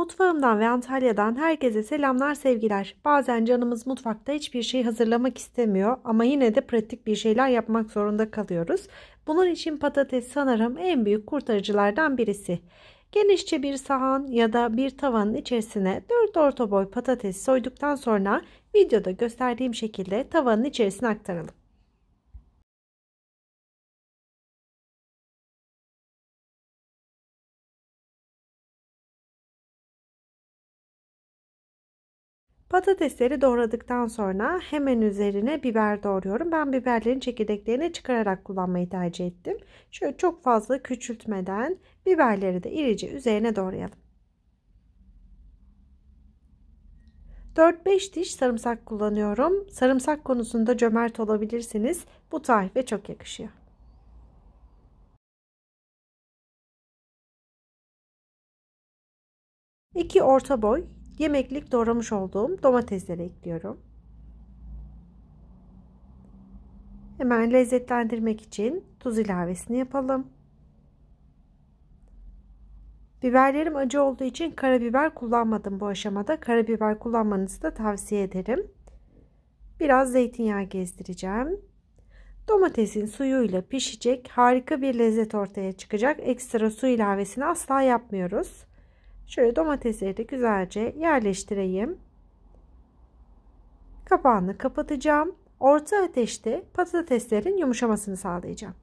Mutfağımdan ve Antalya'dan herkese selamlar sevgiler. Bazen canımız mutfakta hiçbir şey hazırlamak istemiyor ama yine de pratik bir şeyler yapmak zorunda kalıyoruz. Bunun için patates sanırım en büyük kurtarıcılardan birisi. Genişçe bir sahan ya da bir tavanın içerisine 4 orta boy patates soyduktan sonra videoda gösterdiğim şekilde tavanın içerisine aktaralım. Patatesleri doğradıktan sonra hemen üzerine biber doğruyorum. Ben biberlerin çekirdeklerini çıkararak kullanmayı tercih ettim. Şöyle çok fazla küçültmeden biberleri de irice üzerine doğrayalım. 4-5 diş sarımsak kullanıyorum. Sarımsak konusunda cömert olabilirsiniz. Bu tarife çok yakışıyor. İki orta boy Yemeklik doğramış olduğum domatesleri ekliyorum. Hemen lezzetlendirmek için tuz ilavesini yapalım. Biberlerim acı olduğu için karabiber kullanmadım bu aşamada. Karabiber kullanmanızı da tavsiye ederim. Biraz zeytinyağı gezdireceğim. Domatesin suyuyla pişecek harika bir lezzet ortaya çıkacak. Ekstra su ilavesini asla yapmıyoruz. Şöyle domatesleri de güzelce yerleştireyim. Kapağını kapatacağım. Orta ateşte patateslerin yumuşamasını sağlayacağım.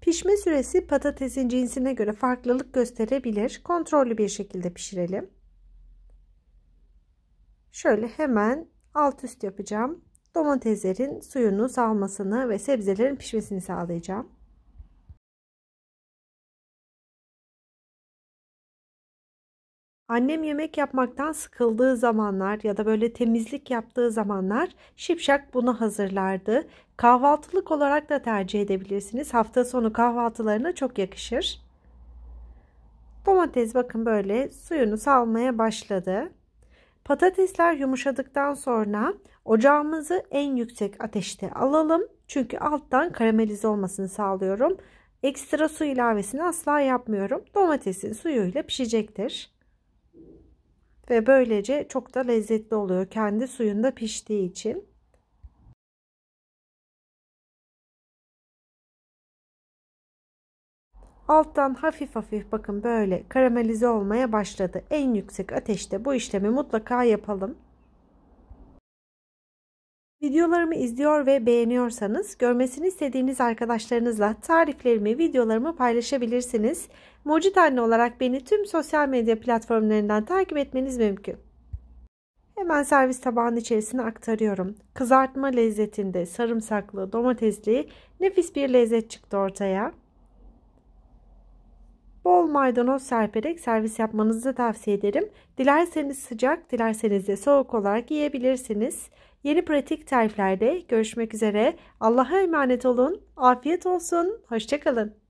Pişme süresi patatesin cinsine göre farklılık gösterebilir. Kontrollü bir şekilde pişirelim. Şöyle hemen alt üst yapacağım. Domateslerin suyunu salmasını ve sebzelerin pişmesini sağlayacağım. Annem yemek yapmaktan sıkıldığı zamanlar ya da böyle temizlik yaptığı zamanlar şipşak bunu hazırlardı. Kahvaltılık olarak da tercih edebilirsiniz. Hafta sonu kahvaltılarına çok yakışır. Domates bakın böyle suyunu salmaya başladı. Patatesler yumuşadıktan sonra ocağımızı en yüksek ateşte alalım. Çünkü alttan karamelize olmasını sağlıyorum. Ekstra su ilavesini asla yapmıyorum. Domatesin suyuyla pişecektir. Ve böylece çok da lezzetli oluyor. Kendi suyunda piştiği için. Alttan hafif hafif bakın böyle karamelize olmaya başladı. En yüksek ateşte bu işlemi mutlaka yapalım. Videolarımı izliyor ve beğeniyorsanız görmesini istediğiniz arkadaşlarınızla tariflerimi, videolarımı paylaşabilirsiniz. Mucit Anne olarak beni tüm sosyal medya platformlarından takip etmeniz mümkün. Hemen servis tabağının içerisine aktarıyorum. Kızartma lezzetinde sarımsaklı, domatesli nefis bir lezzet çıktı ortaya. Bol maydanoz serperek servis yapmanızı tavsiye ederim. Dilerseniz sıcak, dilerseniz de soğuk olarak yiyebilirsiniz. Yeni pratik tariflerde görüşmek üzere. Allah'a emanet olun. Afiyet olsun. Hoşçakalın.